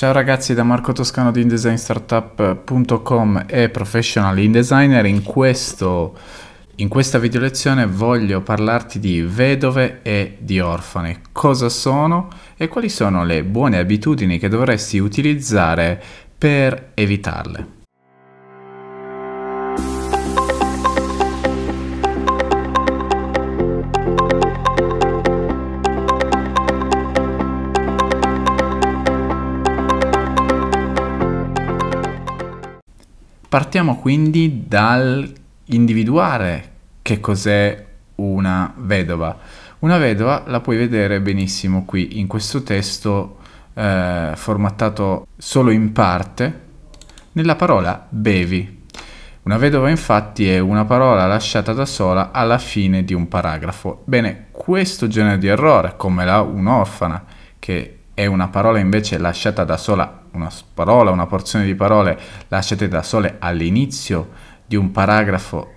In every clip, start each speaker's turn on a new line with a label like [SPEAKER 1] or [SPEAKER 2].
[SPEAKER 1] Ciao ragazzi da Marco Toscano di InDesignStartup.com e Professional InDesigner. In, questo, in questa video lezione voglio parlarti di vedove e di orfane. Cosa sono e quali sono le buone abitudini che dovresti utilizzare per evitarle. Partiamo quindi dal individuare che cos'è una vedova. Una vedova la puoi vedere benissimo qui in questo testo eh, formattato solo in parte nella parola bevi. Una vedova infatti è una parola lasciata da sola alla fine di un paragrafo. Bene, questo genere di errore, come la un'orfana che e una parola invece lasciata da sola, una parola, una porzione di parole lasciate da sole all'inizio di un paragrafo,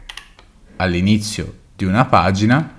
[SPEAKER 1] all'inizio di una pagina,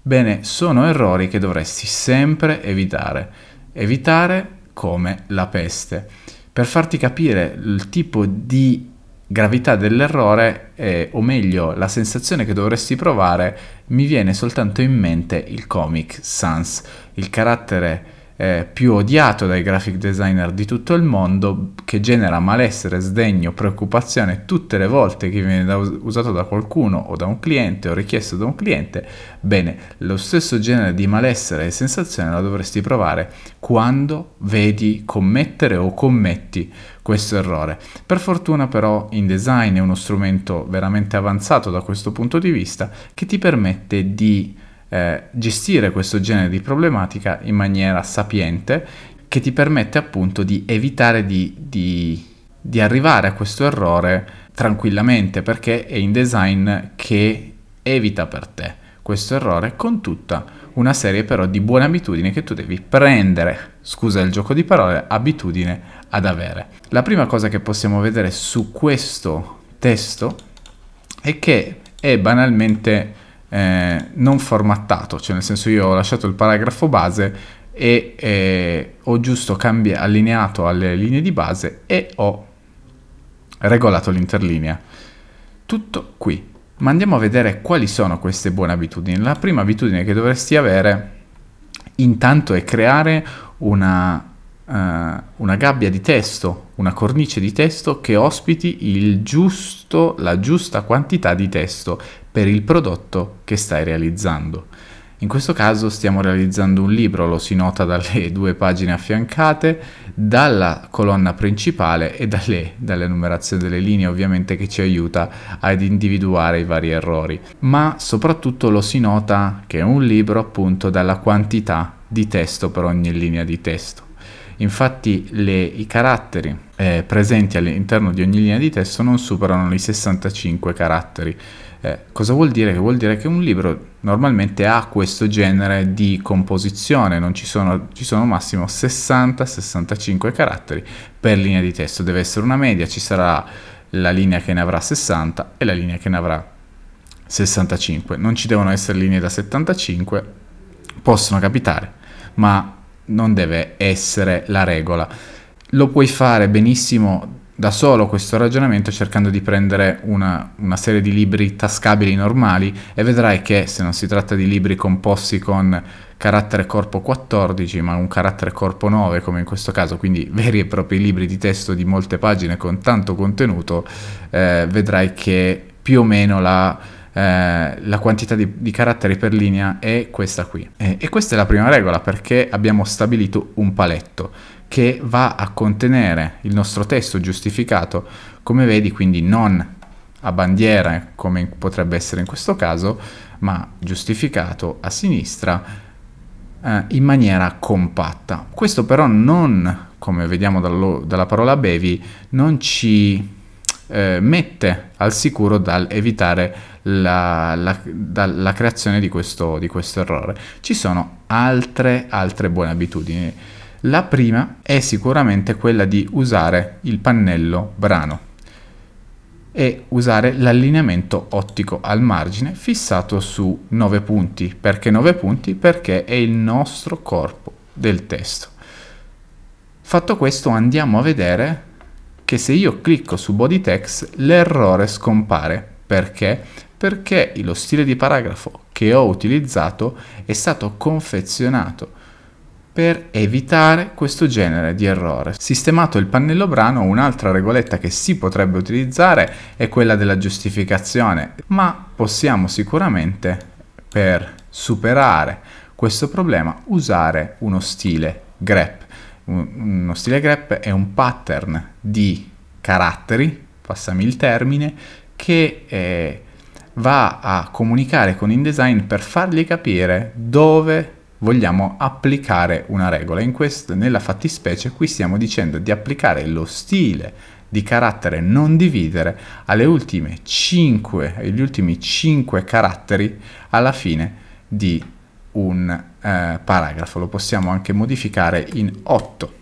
[SPEAKER 1] bene, sono errori che dovresti sempre evitare. Evitare come la peste. Per farti capire il tipo di gravità dell'errore, eh, o meglio la sensazione che dovresti provare, mi viene soltanto in mente il Comic Sans, il carattere eh, più odiato dai graphic designer di tutto il mondo, che genera malessere, sdegno, preoccupazione tutte le volte che viene da usato da qualcuno o da un cliente o richiesto da un cliente, bene, lo stesso genere di malessere e sensazione la dovresti provare quando vedi commettere o commetti questo errore. Per fortuna però InDesign è uno strumento veramente avanzato da questo punto di vista che ti permette di eh, gestire questo genere di problematica in maniera sapiente che ti permette appunto di evitare di, di, di arrivare a questo errore tranquillamente perché è in design che evita per te questo errore con tutta una serie però di buone abitudini che tu devi prendere, scusa il gioco di parole, abitudine ad avere. La prima cosa che possiamo vedere su questo testo è che è banalmente eh, non formattato, cioè nel senso io ho lasciato il paragrafo base e eh, ho giusto cambi- allineato alle linee di base e ho regolato l'interlinea. Tutto qui. Ma andiamo a vedere quali sono queste buone abitudini. La prima abitudine che dovresti avere intanto è creare una eh, una gabbia di testo, una cornice di testo che ospiti giusto, la giusta quantità di testo per il prodotto che stai realizzando. In questo caso stiamo realizzando un libro, lo si nota dalle due pagine affiancate, dalla colonna principale e dalle, dalle numerazioni delle linee ovviamente che ci aiuta ad individuare i vari errori, ma soprattutto lo si nota che è un libro appunto dalla quantità di testo per ogni linea di testo. Infatti le, i caratteri eh, presenti all'interno di ogni linea di testo non superano i 65 caratteri. Eh, cosa vuol dire? Che vuol dire che un libro normalmente ha questo genere di composizione, ci sono, ci sono massimo 60-65 caratteri per linea di testo, deve essere una media, ci sarà la linea che ne avrà 60 e la linea che ne avrà 65. Non ci devono essere linee da 75, possono capitare, ma non deve essere la regola. Lo puoi fare benissimo da solo questo ragionamento cercando di prendere una, una, serie di libri tascabili normali e vedrai che se non si tratta di libri composti con carattere corpo 14 ma un carattere corpo 9 come in questo caso quindi veri e propri libri di testo di molte pagine con tanto contenuto eh, vedrai che più o meno la eh, la quantità di, di, caratteri per linea è questa qui. Eh, e questa è la prima regola perché abbiamo stabilito un paletto che va a contenere il nostro testo giustificato, come vedi, quindi non a bandiere come potrebbe essere in questo caso, ma giustificato a sinistra eh, in maniera compatta. Questo però non, come vediamo dallo, dalla parola bevi, non ci eh, mette al sicuro dall'evitare la, la, da, la, creazione di questo, di questo errore. Ci sono altre, altre buone abitudini. La prima è sicuramente quella di usare il pannello brano e usare l'allineamento ottico al margine fissato su 9 punti. Perché 9 punti? Perché è il nostro corpo del testo. Fatto questo andiamo a vedere che se io clicco su body text l'errore scompare. Perché? Perché lo stile di paragrafo che ho utilizzato è stato confezionato per evitare questo genere di errore. Sistemato il pannello brano, un'altra regoletta che si potrebbe utilizzare è quella della giustificazione, ma possiamo sicuramente per superare questo problema usare uno stile grep uno stile grep è un pattern di caratteri, passami il termine, che eh, va a comunicare con InDesign per fargli capire dove vogliamo applicare una regola. In questo, nella fattispecie qui stiamo dicendo di applicare lo stile di carattere non dividere alle ultime 5, agli ultimi 5 caratteri alla fine di un eh, paragrafo, lo possiamo anche modificare in 8.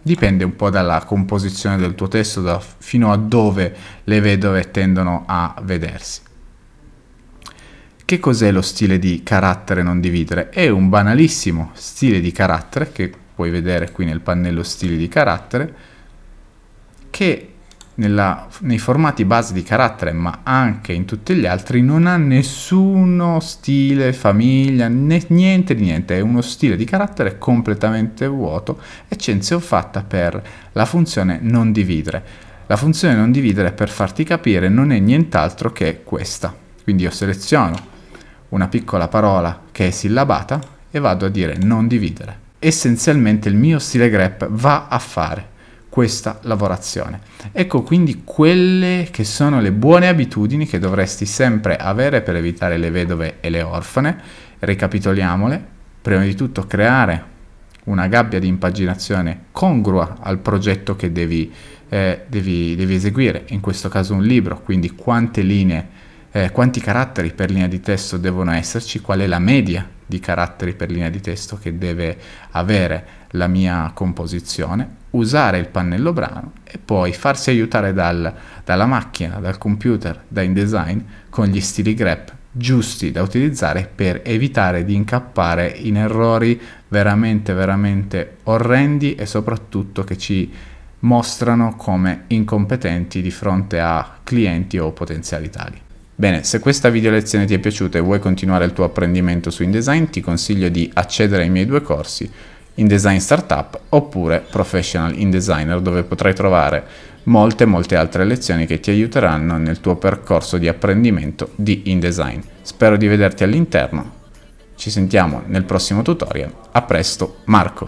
[SPEAKER 1] Dipende un po' dalla composizione del tuo testo, da, fino a dove le vedove tendono a vedersi. Che cos'è lo stile di carattere non dividere? È un banalissimo stile di carattere che puoi vedere qui nel pannello stili di carattere che nella, nei formati base di carattere, ma anche in tutti gli altri, non ha nessuno stile, famiglia, né, niente di niente. È uno stile di carattere completamente vuoto, eccezio fatta per la funzione non dividere. La funzione non dividere, per farti capire, non è nient'altro che questa. Quindi io seleziono una piccola parola che è sillabata e vado a dire non dividere. Essenzialmente il mio stile grep va a fare questa lavorazione. Ecco quindi quelle che sono le buone abitudini che dovresti sempre avere per evitare le vedove e le orfane. Ricapitoliamole, prima di tutto creare una gabbia di impaginazione congrua al progetto che devi, eh, devi, devi eseguire, in questo caso un libro, quindi quante linee, eh, quanti caratteri per linea di testo devono esserci, qual è la media di caratteri per linea di testo che deve avere la mia composizione, usare il pannello brano e poi farsi aiutare dal, dalla macchina, dal computer, da InDesign con gli stili grep giusti da utilizzare per evitare di incappare in errori veramente veramente orrendi e soprattutto che ci mostrano come incompetenti di fronte a clienti o potenziali tali. Bene, se questa video lezione ti è piaciuta e vuoi continuare il tuo apprendimento su InDesign, ti consiglio di accedere ai miei due corsi, InDesign Startup oppure Professional InDesigner, dove potrai trovare molte molte altre lezioni che ti aiuteranno nel tuo percorso di apprendimento di InDesign. Spero di vederti all'interno. Ci sentiamo nel prossimo tutorial. A presto, Marco!